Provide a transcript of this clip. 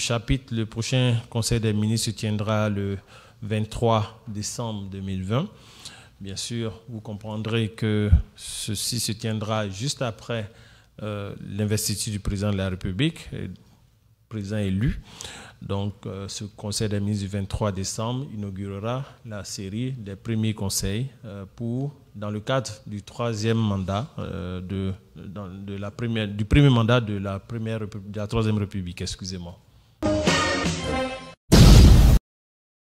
chapitre, le prochain Conseil des ministres se tiendra le 23 décembre 2020. Bien sûr, vous comprendrez que ceci se tiendra juste après euh, l'investiture du président de la République, euh, président élu. Donc, euh, ce Conseil des ministres du 23 décembre inaugurera la série des premiers conseils pour, dans le cadre du troisième mandat de, de la première, du premier mandat de la première de la troisième République, excusez-moi.